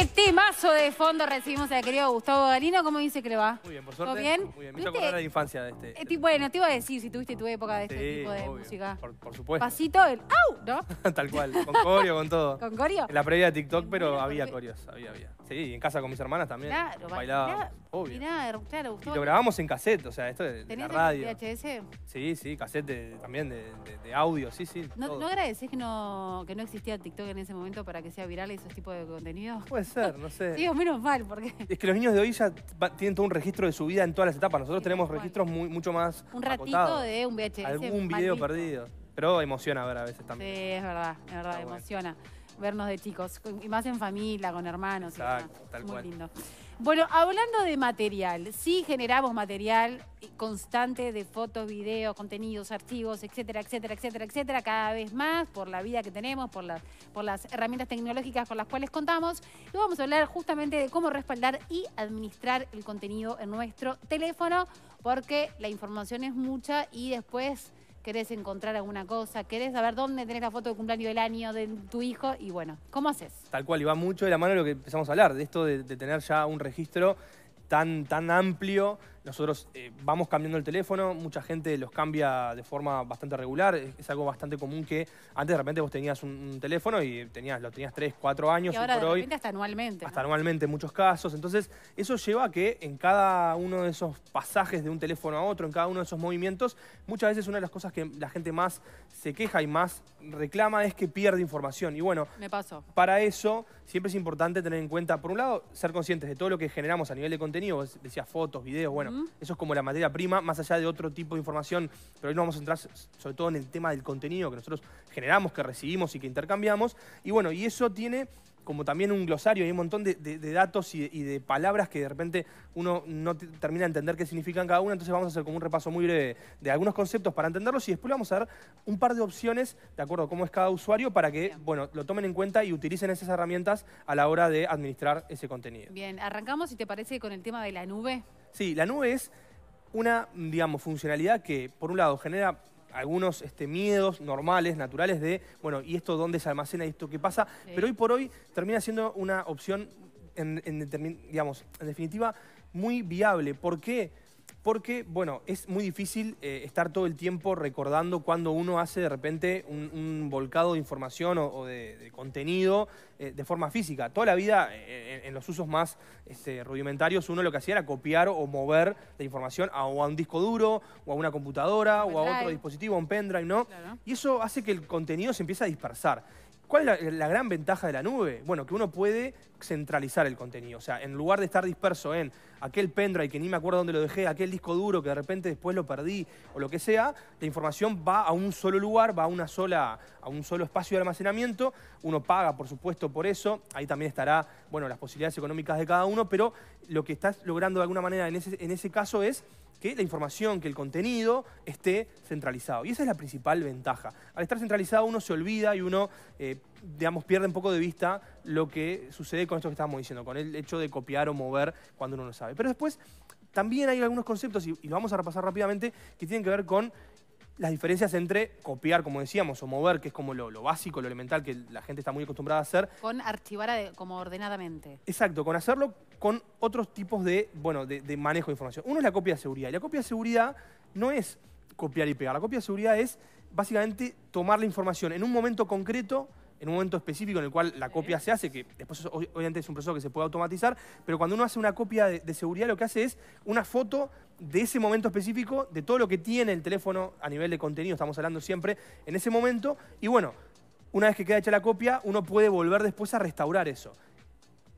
este temazo de fondo recibimos al querido Gustavo Galino. ¿Cómo dice que le va? Muy bien, por suerte. ¿Todo bien? Muy bien, me hizo la infancia de este. Eh, este bueno, te iba a decir si tuviste tu época de este tipo de música. Por, por, supuesto. Pasito, el ¡au! ¿No? Tal cual, con corio, con todo. ¿Con corio? En la previa de TikTok, pero había corios, había, había. Sí, en casa con mis hermanas también. Claro, bailaba. Obvio. nada, claro, y lo grabamos en cassette, o sea, esto de, la radio. VHS? Sí, sí, cassette también de, audio, sí, sí. ¿No, agradeces que no, que no existía TikTok en ese momento para que sea viral ese tipo de contenido? Puede ser, no sé. Digo, menos mal, porque. Es que los niños de hoy ya tienen todo un registro de su vida en todas las etapas. Nosotros tenemos registros muy, mucho más. Un ratito de un VHS. Algún video perdido. Pero emociona a ver a veces también. Sí, es verdad, es verdad, emociona vernos de chicos, y más en familia, con hermanos. tal Muy lindo. Bueno, hablando de material, sí generamos material constante de fotos, videos, contenidos, archivos, etcétera, etcétera, etcétera, etcétera, cada vez más por la vida que tenemos, por, por las herramientas tecnológicas con las cuales contamos. Y vamos a hablar justamente de cómo respaldar y administrar el contenido en nuestro teléfono, porque la información es mucha y después querés encontrar alguna cosa, querés saber dónde tenés la foto de cumpleaños del año de tu hijo y bueno, ¿cómo haces? Tal cual, y va mucho de la mano de lo que empezamos a hablar, de esto de, tener ya un registro tan, tan amplio nosotros eh, vamos cambiando el teléfono, mucha gente los cambia de forma bastante regular, es, algo bastante común que antes de repente vos tenías un, teléfono y tenías, lo tenías 3, 4 años. Y por de hoy, hasta anualmente. Hasta anualmente en muchos casos. Entonces eso lleva a que en cada uno de esos pasajes de un teléfono a otro, en cada uno de esos movimientos, muchas veces una de las cosas que la gente más se queja y más reclama es que pierde información. Y bueno, para eso siempre es importante tener en cuenta, por un lado, ser conscientes de todo lo que generamos a nivel de contenido, decías fotos, videos, bueno, eso es como la materia prima, más allá de otro tipo de información, pero hoy nos vamos a entrar sobre todo en el tema del contenido que nosotros generamos, que recibimos y que intercambiamos. Y bueno, y eso tiene como también un glosario, hay un montón de, datos y de, palabras que de repente uno no termina de entender qué significan cada una, entonces vamos a hacer como un repaso muy breve de algunos conceptos para entenderlos y después vamos a ver un par de opciones de acuerdo a cómo es cada usuario para que bueno lo tomen en cuenta y utilicen esas herramientas a la hora de administrar ese contenido. Bien, arrancamos si te parece con el tema de la nube. Sí, la nube es una, digamos, funcionalidad que, por un lado, genera algunos este, miedos normales, naturales de, bueno, ¿y esto dónde se almacena y esto qué pasa? Pero hoy por hoy termina siendo una opción, en, digamos, en definitiva, muy viable. ¿Por qué? porque, bueno, es muy difícil eh, estar todo el tiempo recordando cuando uno hace de repente un, volcado de información o, de, contenido eh, de forma física. Toda la vida, eh, en, los usos más este, rudimentarios, uno lo que hacía era copiar o mover la información a, un disco duro, o a una computadora, o a otro dispositivo, a un pendrive, ¿no? Y eso hace que el contenido se empiece a dispersar. ¿Cuál es eh, la, gran ventaja de la nube? Bueno, que uno puede centralizar el contenido. O sea, en lugar de estar disperso en aquel pendrive que ni me acuerdo dónde lo dejé, aquel disco duro que de repente después lo perdí o lo que sea, la información va a un solo lugar, va a, una sola, a un solo espacio de almacenamiento. Uno paga, por supuesto, por eso. Ahí también estará, bueno, las posibilidades económicas de cada uno, pero lo que estás logrando de alguna manera en ese, en ese caso es que la información, que el contenido esté centralizado. Y esa es la principal ventaja. Al estar centralizado uno se olvida y uno, eh, digamos, pierde un poco de vista lo que sucede con esto que estábamos diciendo, con el hecho de copiar o mover cuando uno no sabe. Pero después también hay algunos conceptos, y, y lo vamos a repasar rápidamente, que tienen que ver con las diferencias entre copiar, como decíamos, o mover, que es como lo, básico, lo elemental que la gente está muy acostumbrada a hacer. Con archivar como ordenadamente. Exacto, con hacerlo con otros tipos de, bueno, de, de, manejo de información. Uno es la copia de seguridad. Y la copia de seguridad no es copiar y pegar. La copia de seguridad es básicamente tomar la información en un momento concreto en un momento específico en el cual la copia se hace, que después obviamente es un proceso que se puede automatizar, pero cuando uno hace una copia de, seguridad lo que hace es una foto de ese momento específico, de todo lo que tiene el teléfono a nivel de contenido, estamos hablando siempre en ese momento, y bueno, una vez que queda hecha la copia, uno puede volver después a restaurar eso.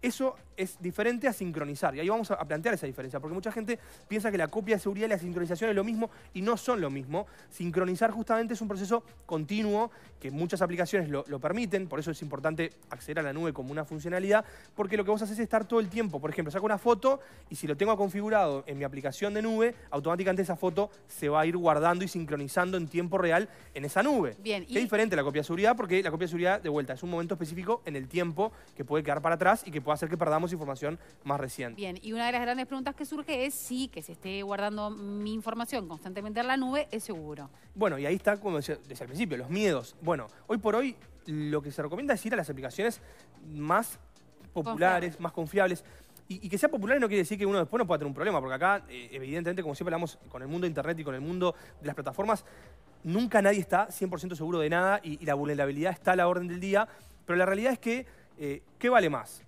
Eso es diferente a sincronizar. Y ahí vamos a plantear esa diferencia, porque mucha gente piensa que la copia de seguridad y la sincronización es lo mismo y no son lo mismo. Sincronizar justamente es un proceso continuo que muchas aplicaciones lo, permiten, por eso es importante acceder a la nube como una funcionalidad, porque lo que vos haces es estar todo el tiempo. Por ejemplo, saco una foto y si lo tengo configurado en mi aplicación de nube, automáticamente esa foto se va a ir guardando y sincronizando en tiempo real en esa nube. Bien. Es diferente la copia de seguridad, porque la copia de seguridad, de vuelta, es un momento específico en el tiempo que puede quedar para atrás y que puede hacer que perdamos información más reciente. Bien, y una de las grandes preguntas que surge es si que se esté guardando mi información constantemente en la nube es seguro. Bueno, y ahí está, como decía, desde el principio, los miedos. Bueno, hoy por hoy lo que se recomienda es ir a las aplicaciones más populares, más confiables. Y, que sea popular no quiere decir que uno después no pueda tener un problema, porque acá, eh, evidentemente, como siempre hablamos con el mundo de Internet y con el mundo de las plataformas, nunca nadie está 100% seguro de nada y, la vulnerabilidad está a la orden del día, pero la realidad es que, eh, ¿qué vale más?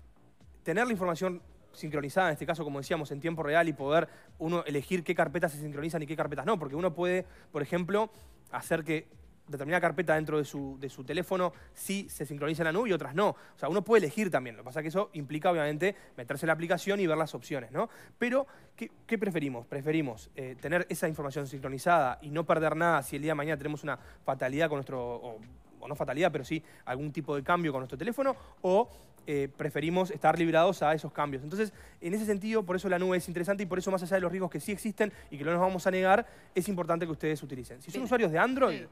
tener la información sincronizada, en este caso, como decíamos, en tiempo real y poder uno elegir qué carpetas se sincronizan y qué carpetas no, porque uno puede, por ejemplo, hacer que determinada carpeta dentro de su, teléfono sí se sincronice en la nube y otras no. O sea, uno puede elegir también. Lo que pasa es que eso implica, obviamente, meterse en la aplicación y ver las opciones, ¿no? Pero, ¿qué, preferimos? Preferimos eh, tener esa información sincronizada y no perder nada si el día de mañana tenemos una fatalidad con nuestro o no fatalidad, pero sí algún tipo de cambio con nuestro teléfono, o eh, preferimos estar librados a esos cambios. Entonces, en ese sentido, por eso la nube es interesante y por eso más allá de los riesgos que sí existen y que no nos vamos a negar, es importante que ustedes utilicen. Si son usuarios de Android,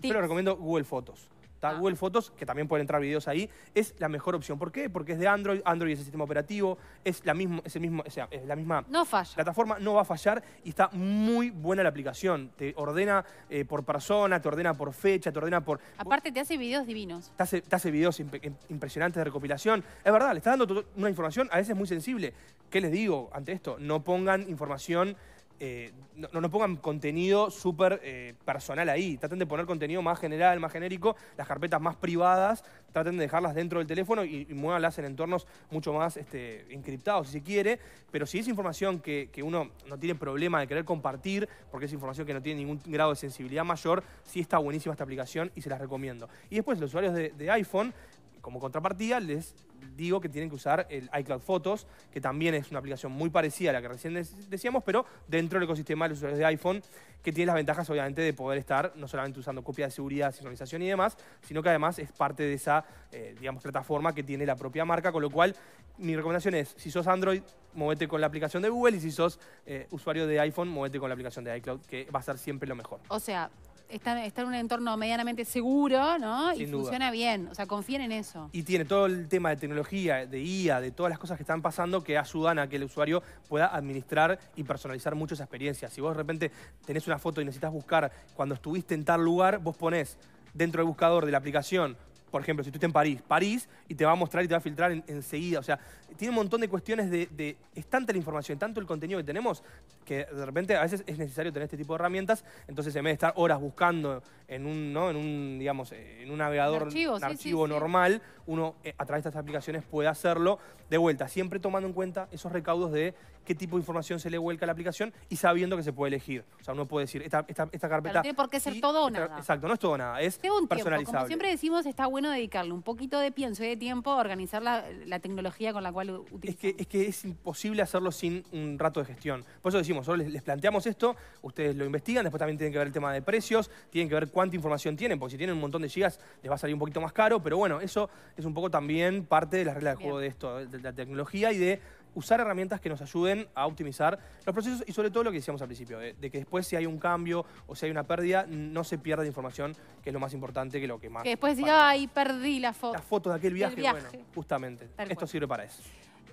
yo les recomiendo Google Fotos. Ah. Google Fotos, que también pueden entrar videos ahí, es la mejor opción. ¿Por qué? Porque es de Android, Android es el sistema operativo, es la, mismo, es mismo, es la misma no plataforma, no va a fallar y está muy buena la aplicación. Te ordena eh, por persona, te ordena por fecha, te ordena por... Aparte te hace videos divinos. Te hace, videos impresionantes de recopilación. Es verdad, le está dando una información a veces muy sensible. ¿Qué les digo ante esto? No pongan información eh, no, nos pongan contenido súper eh, personal ahí. Traten de poner contenido más general, más genérico. Las carpetas más privadas, traten de dejarlas dentro del teléfono y, y muévanlas en entornos mucho más este, encriptados, si se quiere. Pero si es información que, uno no tiene problema de querer compartir, porque es información que no tiene ningún grado de sensibilidad mayor, sí está buenísima esta aplicación y se las recomiendo. Y después, los usuarios de iPhone, como contrapartida les digo que tienen que usar el iCloud Photos, que también es una aplicación muy parecida a la que recién decíamos, pero dentro del ecosistema de los usuarios de iPhone, que tiene las ventajas, obviamente, de poder estar no solamente usando copia de seguridad, sincronización y demás, sino que además es parte de esa, eh, digamos, plataforma que tiene la propia marca, con lo cual mi recomendación es, si sos Android, movete con la aplicación de Google y si sos eh, usuario de iPhone, movete con la aplicación de iCloud, que va a ser siempre lo mejor. O sea, está, en un entorno medianamente seguro, ¿no? y funciona bien, o sea, confíen en eso. Y tiene todo el tema de tecnología, de IA, de todas las cosas que están pasando que ayudan a que el usuario pueda administrar y personalizar mucho esa experiencia. Si vos de repente tenés una foto y necesitas buscar cuando estuviste en tal lugar, vos ponés dentro del buscador de la aplicación por ejemplo, si tú estás en París, París, y te va a mostrar y te va a filtrar enseguida. o sea, tiene un montón de cuestiones de, Es tanta la información, tanto el contenido que tenemos, que de repente a veces es necesario tener este tipo de herramientas. Entonces, en vez de estar horas buscando en un, ¿no? en un digamos, en un navegador, archivo, normal, uno eh, a través de estas aplicaciones puede hacerlo. De vuelta, siempre tomando en cuenta esos recaudos de qué tipo de información se le vuelca a la aplicación y sabiendo que se puede elegir. O sea, uno puede decir, esta, esta, carpeta... no tiene por qué ser todo o nada. Exacto, no es todo o nada, es personalizable. como siempre decimos, está bueno dedicarle un poquito de pienso y de tiempo a organizar la, tecnología con la cual utilizamos. Es que, es imposible hacerlo sin un rato de gestión. Por eso decimos, solo les, planteamos esto, ustedes lo investigan, después también tienen que ver el tema de precios, tienen que ver cuánta información tienen, porque si tienen un montón de gigas les va a salir un poquito más caro, pero bueno, eso es un poco también parte de las reglas de juego de esto, de la tecnología y de usar herramientas que nos ayuden a optimizar los procesos y sobre todo lo que decíamos al principio, de, que después si hay un cambio o si hay una pérdida, no se pierda información, que es lo más importante, que lo que más... Que después diga, ay, perdí la foto. La foto de aquel viaje, bueno, justamente. Esto sirve para eso.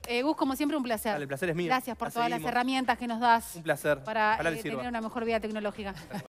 Eh, Gus, como siempre, un placer. Dale, el placer es mío. Gracias por todas las herramientas que nos das. Un placer. Para, eh, tener una mejor vida tecnológica.